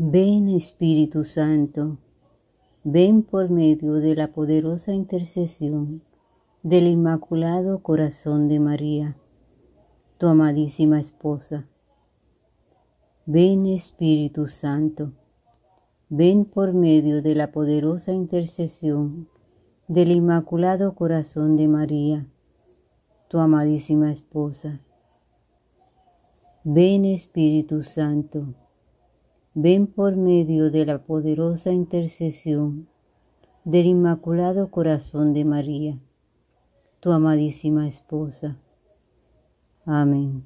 Ven Espíritu Santo, ven por medio de la poderosa intercesión del Inmaculado Corazón de María, tu amadísima esposa. Ven Espíritu Santo, ven por medio de la poderosa intercesión del Inmaculado Corazón de María, tu amadísima esposa. Ven Espíritu Santo ven por medio de la poderosa intercesión del Inmaculado Corazón de María, tu amadísima esposa. Amén.